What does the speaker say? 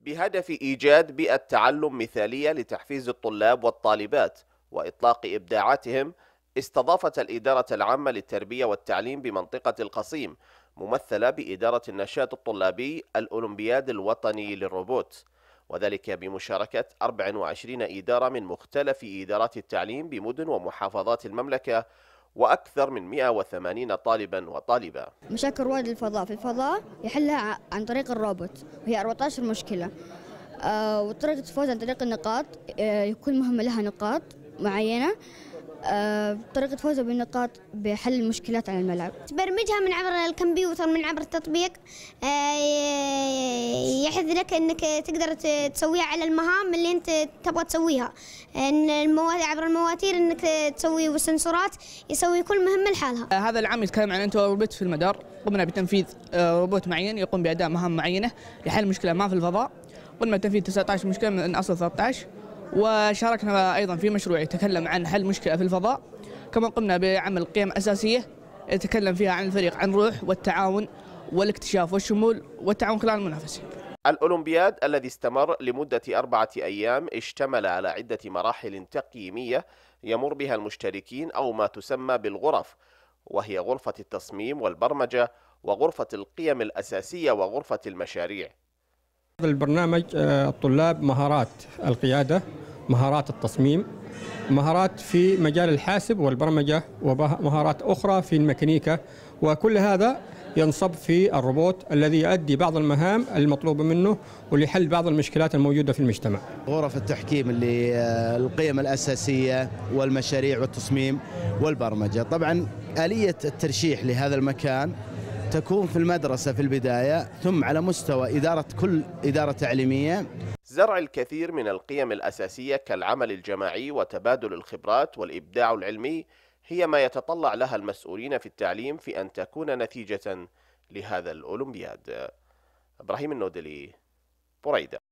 بهدف إيجاد بيئة تعلم مثالية لتحفيز الطلاب والطالبات وإطلاق إبداعاتهم استضافت الإدارة العامة للتربية والتعليم بمنطقة القصيم ممثلة بإدارة النشاط الطلابي الأولمبياد الوطني للروبوت وذلك بمشاركة 24 إدارة من مختلف إدارات التعليم بمدن ومحافظات المملكة وأكثر من 180 طالبا وطالبة مشاكل رواد الفضاء في الفضاء يحلها عن طريق الروبوت وهي 14 مشكلة آه، وطريقة الفوز عن طريق النقاط آه، كل مهمة لها نقاط معينة آه، طريقة فوزه بالنقاط بحل المشكلات على الملعب تبرمجها من عبر الكمبيوتر من عبر التطبيق آه، يحذ لك أنك تقدر تسويها على المهام اللي أنت تبغى تسويها أن المواد عبر المواتير أنك تسوي والسنسورات يسوي كل مهمة لحالها آه، هذا العام يتكلم عن أنت روبوت في المدار قمنا بتنفيذ روبوت معين يقوم بأداء مهام معينة لحل مشكلة ما في الفضاء قمنا بتنفيذ 19 مشكلة من أصل 13 وشاركنا أيضا في مشروع يتكلم عن حل مشكلة في الفضاء كما قمنا بعمل قيم أساسية يتكلم فيها عن الفريق عن روح والتعاون والاكتشاف والشمول والتعاون خلال المنافسة الأولمبياد الذي استمر لمدة أربعة أيام اشتمل على عدة مراحل تقييمية يمر بها المشتركين أو ما تسمى بالغرف وهي غرفة التصميم والبرمجة وغرفة القيم الأساسية وغرفة المشاريع البرنامج آه، الطلاب مهارات القيادة مهارات التصميم مهارات في مجال الحاسب والبرمجة ومهارات أخرى في الميكانيكا وكل هذا ينصب في الروبوت الذي يؤدي بعض المهام المطلوبة منه ولحل بعض المشكلات الموجودة في المجتمع غرف التحكيم اللي آه، القيم الأساسية والمشاريع والتصميم والبرمجة طبعا آلية الترشيح لهذا المكان تكون في المدرسة في البداية ثم على مستوى إدارة كل إدارة تعليمية زرع الكثير من القيم الأساسية كالعمل الجماعي وتبادل الخبرات والإبداع العلمي هي ما يتطلع لها المسؤولين في التعليم في أن تكون نتيجة لهذا الأولمبياد إبراهيم النودلي بريدة